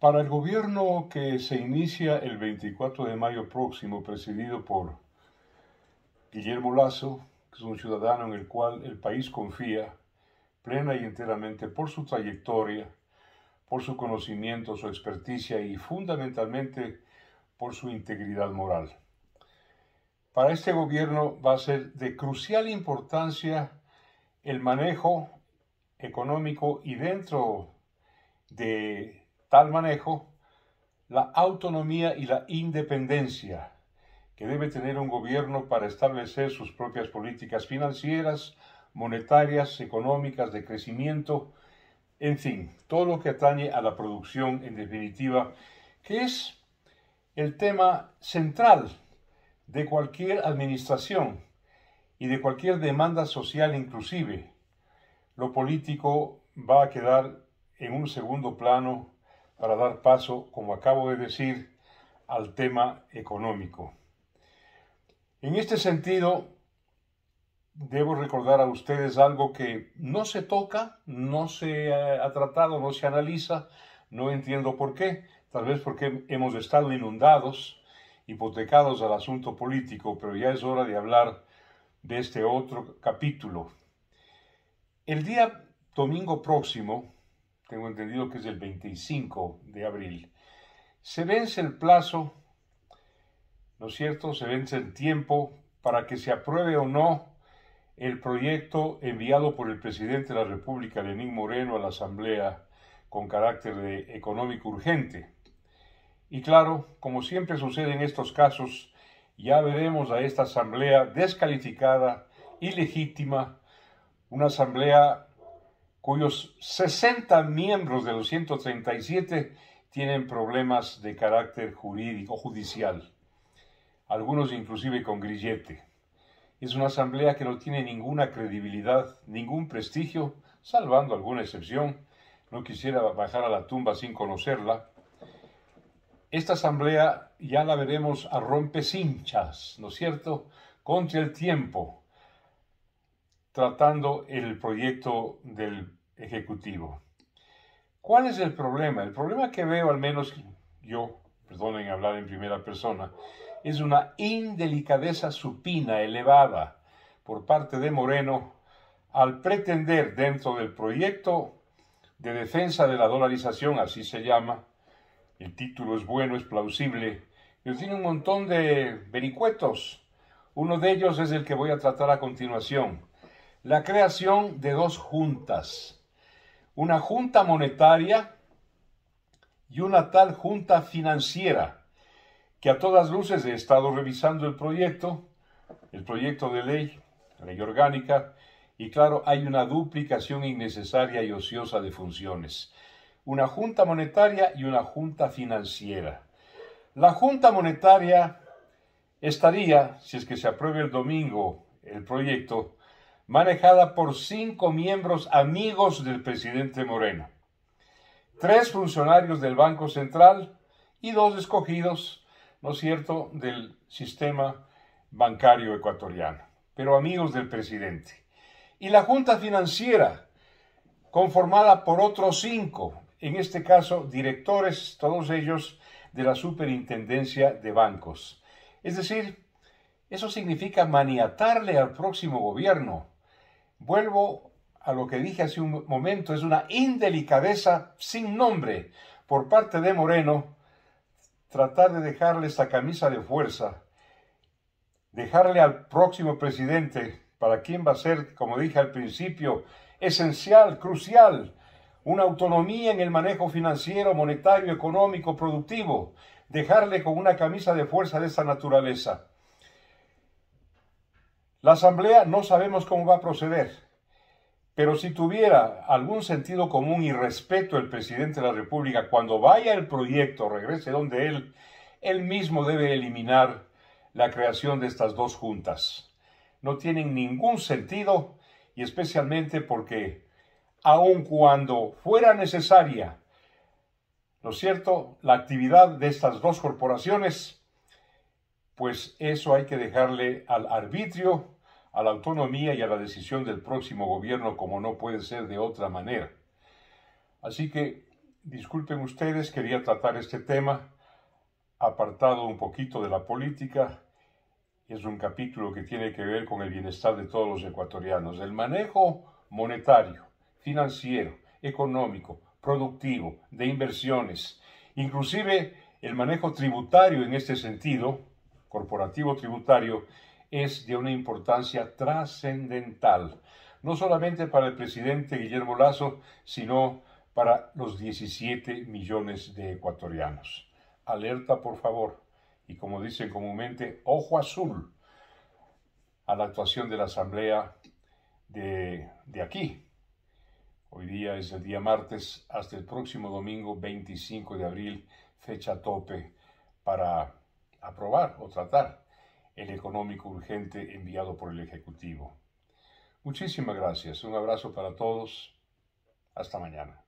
Para el gobierno que se inicia el 24 de mayo próximo, presidido por Guillermo Lazo, que es un ciudadano en el cual el país confía plena y enteramente por su trayectoria, por su conocimiento, su experticia y fundamentalmente por su integridad moral. Para este gobierno va a ser de crucial importancia el manejo económico y dentro de tal manejo la autonomía y la independencia que debe tener un gobierno para establecer sus propias políticas financieras, monetarias, económicas, de crecimiento, en fin, todo lo que atañe a la producción en definitiva, que es el tema central de cualquier administración y de cualquier demanda social inclusive. Lo político va a quedar en un segundo plano para dar paso, como acabo de decir, al tema económico. En este sentido, debo recordar a ustedes algo que no se toca, no se ha tratado, no se analiza, no entiendo por qué, tal vez porque hemos estado inundados, hipotecados al asunto político, pero ya es hora de hablar de este otro capítulo. El día domingo próximo, tengo entendido que es el 25 de abril. Se vence el plazo, ¿no es cierto? Se vence el tiempo para que se apruebe o no el proyecto enviado por el presidente de la República, Lenín Moreno, a la Asamblea con carácter de económico urgente. Y claro, como siempre sucede en estos casos, ya veremos a esta asamblea descalificada, ilegítima, una asamblea cuyos 60 miembros de los 137 tienen problemas de carácter jurídico judicial, algunos inclusive con grillete. Es una asamblea que no tiene ninguna credibilidad, ningún prestigio, salvando alguna excepción. No quisiera bajar a la tumba sin conocerla. Esta asamblea ya la veremos a rompecinchas, ¿no es cierto? Contra el tiempo, tratando el proyecto del ejecutivo. ¿Cuál es el problema? El problema que veo, al menos yo, perdonen hablar en primera persona, es una indelicadeza supina elevada por parte de Moreno al pretender dentro del proyecto de defensa de la dolarización, así se llama, el título es bueno, es plausible, pero tiene un montón de vericuetos. Uno de ellos es el que voy a tratar a continuación, la creación de dos juntas una junta monetaria y una tal junta financiera, que a todas luces he estado revisando el proyecto, el proyecto de ley, ley orgánica, y claro, hay una duplicación innecesaria y ociosa de funciones. Una junta monetaria y una junta financiera. La junta monetaria estaría, si es que se apruebe el domingo el proyecto, manejada por cinco miembros amigos del presidente Moreno, tres funcionarios del Banco Central y dos escogidos, ¿no es cierto?, del sistema bancario ecuatoriano, pero amigos del presidente. Y la Junta Financiera, conformada por otros cinco, en este caso directores, todos ellos de la Superintendencia de Bancos. Es decir, eso significa maniatarle al próximo gobierno Vuelvo a lo que dije hace un momento, es una indelicadeza sin nombre por parte de Moreno tratar de dejarle esta camisa de fuerza, dejarle al próximo presidente, para quien va a ser, como dije al principio, esencial, crucial, una autonomía en el manejo financiero, monetario, económico, productivo, dejarle con una camisa de fuerza de esa naturaleza. La asamblea no sabemos cómo va a proceder, pero si tuviera algún sentido común y respeto el presidente de la República, cuando vaya el proyecto, regrese donde él, él mismo debe eliminar la creación de estas dos juntas. No tienen ningún sentido y especialmente porque aun cuando fuera necesaria, lo cierto, la actividad de estas dos corporaciones pues eso hay que dejarle al arbitrio, a la autonomía y a la decisión del próximo gobierno, como no puede ser de otra manera. Así que, disculpen ustedes, quería tratar este tema apartado un poquito de la política. Es un capítulo que tiene que ver con el bienestar de todos los ecuatorianos. El manejo monetario, financiero, económico, productivo, de inversiones, inclusive el manejo tributario en este sentido, corporativo tributario es de una importancia trascendental, no solamente para el presidente Guillermo Lazo, sino para los 17 millones de ecuatorianos. Alerta, por favor, y como dicen comúnmente, ojo azul a la actuación de la Asamblea de, de aquí. Hoy día es el día martes hasta el próximo domingo 25 de abril, fecha tope para aprobar o tratar el económico urgente enviado por el Ejecutivo. Muchísimas gracias. Un abrazo para todos. Hasta mañana.